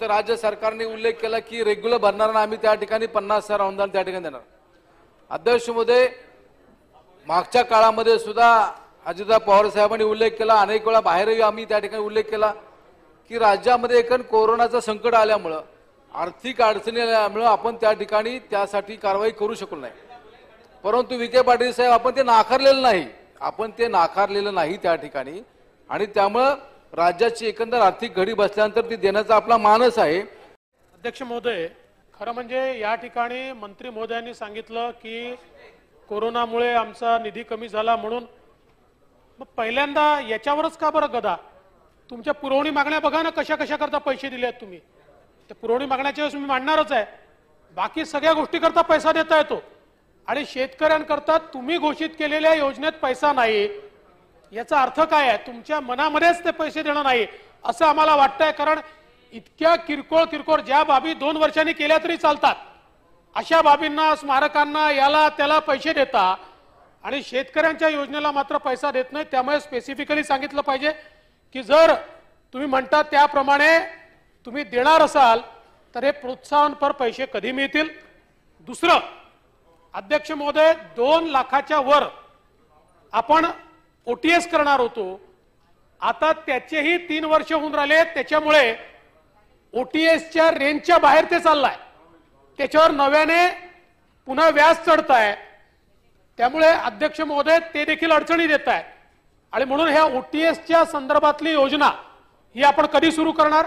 तर राज्य सरकारने उल्लेख केला की रेग्युलर भरणाऱ्यांना आम्ही त्या ठिकाणी पन्नास हजार अनुदान त्या ठिकाणी देणार अध्यक्ष मागच्या काळामध्ये सुद्धा अजितदा पवार साहेबांनी उल्लेख केला अनेक वेळा बाहेरही आम्ही त्या ठिकाणी उल्लेख केला की राज्यामध्ये एकन कोरोनाचं संकट आल्यामुळं आर्थिक अडचणी आल्यामुळं आपण त्या ठिकाणी त्यासाठी कारवाई करू शकलो नाही परंतु विखे पाटील साहेब आपण ते नाकारलेलं नाही आपण ते नाकारलेलं नाही त्या ठिकाणी आणि त्यामुळं राज्याची एकंदर आर्थिक घडी बसल्यानंतर ती देण्याचा आपला मानस आहे अध्यक्ष महोदय खरं म्हणजे या ठिकाणी मंत्री महोदयांनी सांगितलं की कोरोनामुळे आमचा निधी कमी झाला म्हणून मग पहिल्यांदा याच्यावरच का बरं गदा तुमच्या पुरवणी मागण्या बघा ना कशा कशा करता पैसे दिले आहेत तुम्ही तर पुरवणी मागण्याच्या वेळेस मी मांडणारच आहे बाकी सगळ्या गोष्टीकरता पैसा देता येतो आणि शेतकऱ्यांकरता तुम्ही घोषित केलेल्या योजनेत पैसा नाही याचा अर्थ काय आहे तुमच्या मनामध्येच ते पैसे देणार नाही असं आम्हाला वाटतंय कारण इतक्या किरकोळ किरकोळ ज्या बाबी दोन वर्षांनी केल्या तरी चालतात अशा बाबींना स्मारकांना याला त्याला पैसे देता आणि शेतकऱ्यांच्या योजनेला मात्र पैसा देत नाही त्यामुळे स्पेसिफिकली सांगितलं पाहिजे की जर तुम्ही म्हणता त्याप्रमाणे तुम्ही देणार असाल तर हे प्रोत्साहनपर पैसे कधी मिळतील दुसरं अध्यक्ष महोदय दोन लाखाच्या वर आपण ओटीएस करणार होतो आता त्याचेही तीन वर्ष होऊन राहिले त्याच्यामुळे ओटीएसच्या रेंजच्या बाहेर ते चाललाय त्याच्यावर नव्याने पुन्हा व्याज चढताय त्यामुळे अध्यक्ष महोदय ते देखील अडचणी देत आहेत आणि म्हणून ह्या ओटीएसच्या संदर्भातली योजना ही आपण कधी सुरू करणार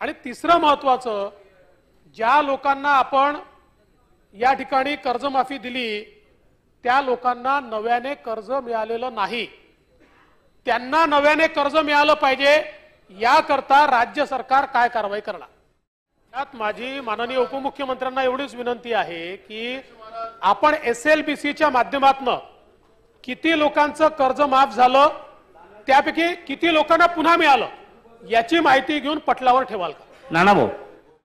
आणि तिसरं महत्वाचं ज्या लोकांना आपण या ठिकाणी कर्जमाफी दिली त्या लोकांना नव्याने कर्ज मिळालेलं नाही त्यांना नव्याने कर्ज मिळालं पाहिजे याकरता राज्य सरकार काय कारवाई करणार त्यात माझी माननीय उपमुख्यमंत्र्यांना एवढीच विनंती आहे की आपण एस एल बी सीच्या किती लोकांचं कर्ज माफ झालं त्यापैकी किती लोकांना पुन्हा मिळालं याची माहिती घेऊन पटलावर ठेवाल का नाना भाऊ